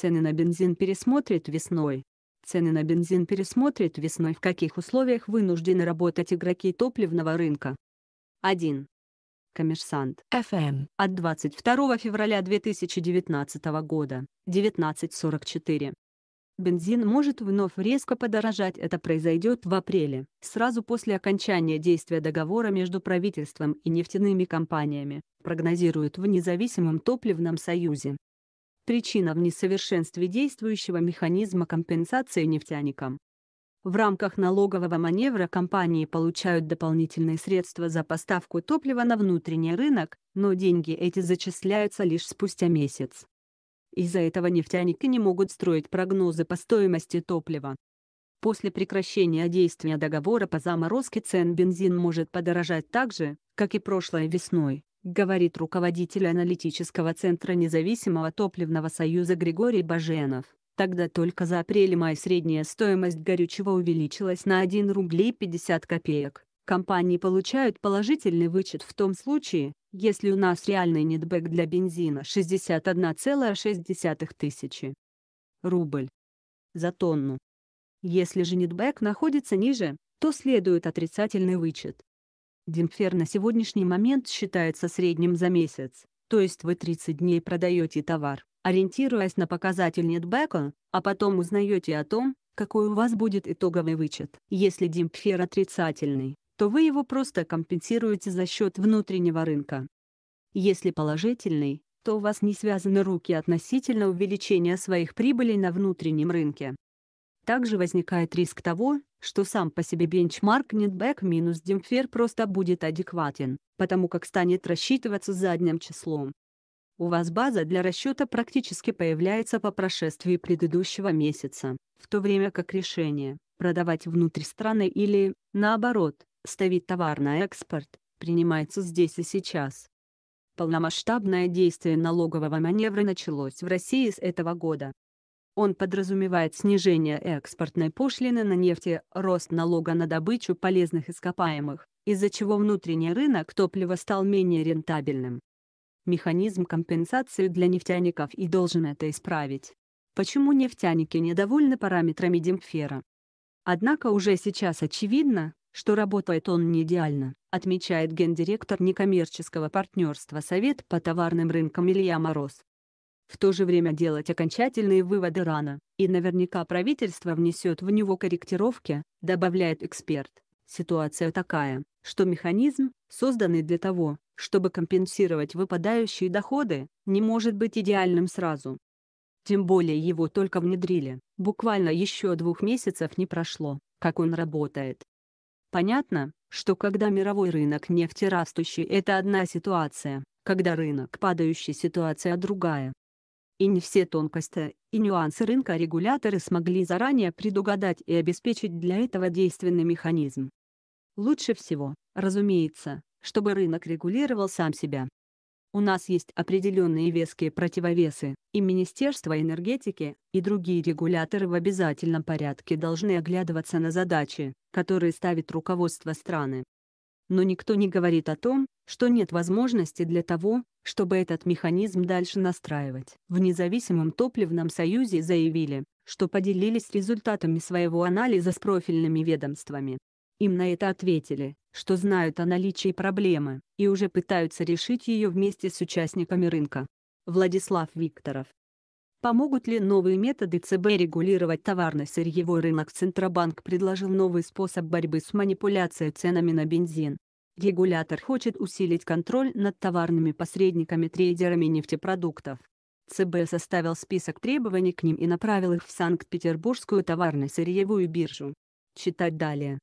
Цены на бензин пересмотрят весной. Цены на бензин пересмотрят весной, в каких условиях вынуждены работать игроки топливного рынка. 1. Коммерсант. ФМ. Эм. От 22 февраля 2019 года. 19.44. Бензин может вновь резко подорожать, это произойдет в апреле, сразу после окончания действия договора между правительством и нефтяными компаниями, прогнозируют в независимом топливном союзе. Причина в несовершенстве действующего механизма компенсации нефтяникам. В рамках налогового маневра компании получают дополнительные средства за поставку топлива на внутренний рынок, но деньги эти зачисляются лишь спустя месяц. Из-за этого нефтяники не могут строить прогнозы по стоимости топлива. После прекращения действия договора по заморозке цен бензин может подорожать так же, как и прошлой весной говорит руководитель аналитического центра независимого топливного союза Григорий Баженов. Тогда только за апрель-май средняя стоимость горючего увеличилась на 1 рублей 50 копеек. Компании получают положительный вычет в том случае, если у нас реальный нетбэк для бензина 61,6 тысячи рубль за тонну. Если же нетбэк находится ниже, то следует отрицательный вычет Демпфер на сегодняшний момент считается средним за месяц, то есть вы 30 дней продаете товар, ориентируясь на показатель нетбека, а потом узнаете о том, какой у вас будет итоговый вычет. Если демпфер отрицательный, то вы его просто компенсируете за счет внутреннего рынка. Если положительный, то у вас не связаны руки относительно увеличения своих прибылей на внутреннем рынке. Также возникает риск того, что сам по себе бенчмарк нетбэк минус демпфер просто будет адекватен, потому как станет рассчитываться задним числом. У вас база для расчета практически появляется по прошествии предыдущего месяца, в то время как решение продавать внутри страны или, наоборот, ставить товар на экспорт, принимается здесь и сейчас. Полномасштабное действие налогового маневра началось в России с этого года, он подразумевает снижение экспортной пошлины на нефти, рост налога на добычу полезных ископаемых, из-за чего внутренний рынок топлива стал менее рентабельным. Механизм компенсации для нефтяников и должен это исправить. Почему нефтяники недовольны параметрами Демпфера? Однако уже сейчас очевидно, что работает он не идеально, отмечает гендиректор некоммерческого партнерства Совет по товарным рынкам Илья Мороз. В то же время делать окончательные выводы рано, и наверняка правительство внесет в него корректировки, добавляет эксперт. Ситуация такая, что механизм, созданный для того, чтобы компенсировать выпадающие доходы, не может быть идеальным сразу. Тем более его только внедрили, буквально еще двух месяцев не прошло, как он работает. Понятно, что когда мировой рынок нефти растущий – это одна ситуация, когда рынок падающий – ситуация другая. И не все тонкости и нюансы рынка регуляторы смогли заранее предугадать и обеспечить для этого действенный механизм. Лучше всего, разумеется, чтобы рынок регулировал сам себя. У нас есть определенные веские противовесы, и Министерство энергетики, и другие регуляторы в обязательном порядке должны оглядываться на задачи, которые ставит руководство страны но никто не говорит о том, что нет возможности для того, чтобы этот механизм дальше настраивать. В независимом топливном союзе заявили, что поделились результатами своего анализа с профильными ведомствами. Им на это ответили, что знают о наличии проблемы и уже пытаются решить ее вместе с участниками рынка. Владислав Викторов Помогут ли новые методы ЦБ регулировать товарно-сырьевой рынок? Центробанк предложил новый способ борьбы с манипуляцией ценами на бензин. Регулятор хочет усилить контроль над товарными посредниками-трейдерами нефтепродуктов. ЦБ составил список требований к ним и направил их в Санкт-Петербургскую товарно-сырьевую биржу. Читать далее.